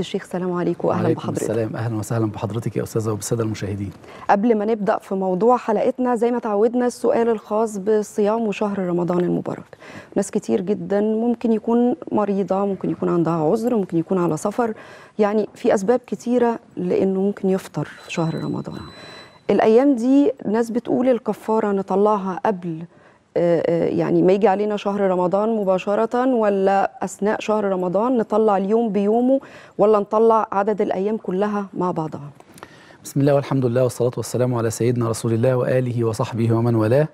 الشيخ سلام عليكم واهلا بحضرتك. السلام اهلا وسهلا بحضرتك يا استاذه وبالساده المشاهدين. قبل ما نبدا في موضوع حلقتنا زي ما تعودنا السؤال الخاص بصيام وشهر رمضان المبارك. ناس كتير جدا ممكن يكون مريضه، ممكن يكون عندها عذر، ممكن يكون على سفر، يعني في اسباب كتيره لانه ممكن يفطر في شهر رمضان. الايام دي ناس بتقول الكفاره نطلعها قبل آه، آه، يعني ما يجي علينا شهر رمضان مباشرة ولا أثناء شهر رمضان نطلع اليوم بيومه ولا نطلع عدد الأيام كلها مع بعضها بسم الله والحمد لله والصلاة والسلام على سيدنا رسول الله وآله وصحبه ومن والاه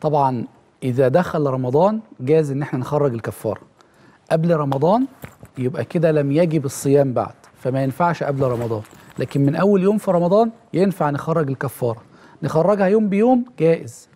طبعا إذا دخل رمضان جاز إن احنا نخرج الكفارة قبل رمضان يبقى كده لم يجب الصيام بعد فما ينفعش قبل رمضان لكن من أول يوم في رمضان ينفع نخرج الكفارة نخرجها يوم بيوم جائز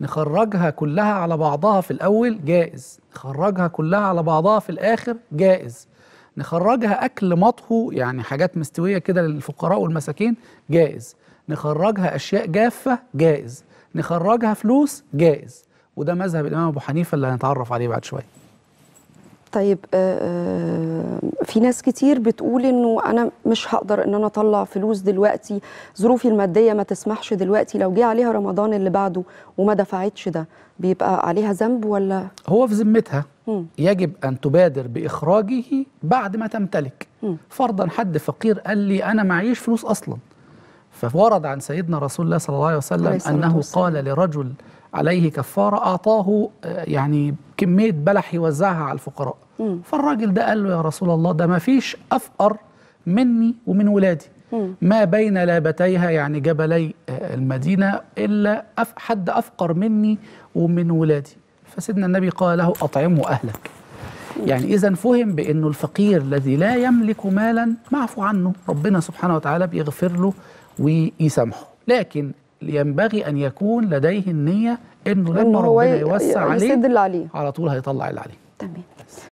نخرجها كلها على بعضها في الأول جائز نخرجها كلها على بعضها في الآخر جائز نخرجها أكل مطهو يعني حاجات مستوية كده للفقراء والمساكين جائز نخرجها أشياء جافة جائز نخرجها فلوس جائز وده مذهب الإمام أبو حنيفة اللي هنتعرف عليه بعد شوية طيب آه، آه، في ناس كتير بتقول انه انا مش هقدر ان انا اطلع فلوس دلوقتي ظروفي الماديه ما تسمحش دلوقتي لو جه عليها رمضان اللي بعده وما دفعتش ده بيبقى عليها ذنب ولا هو في ذمتها يجب ان تبادر باخراجه بعد ما تمتلك فرضا حد فقير قال لي انا معيش فلوس اصلا فورد عن سيدنا رسول الله صلى الله عليه وسلم عليه انه قال لرجل عليه كفاره اعطاه آه، يعني كميه بلح يوزعها على الفقراء فالراجل ده قال له يا رسول الله ده ما فيش أفقر مني ومن ولادي ما بين لابتيها يعني جبلي آه، المدينة إلا حد أفقر مني ومن ولادي فسيدنا النبي قال له أطعمه أهلك يعني إذا فهم بأنه الفقير الذي لا يملك مالا معفو عنه ربنا سبحانه وتعالى بيغفر له ويسامحه لكن ينبغي أن يكون لديه النية أنه لما ربنا يوسع عليه, عليه على طول هيطلع اللي عليه تمام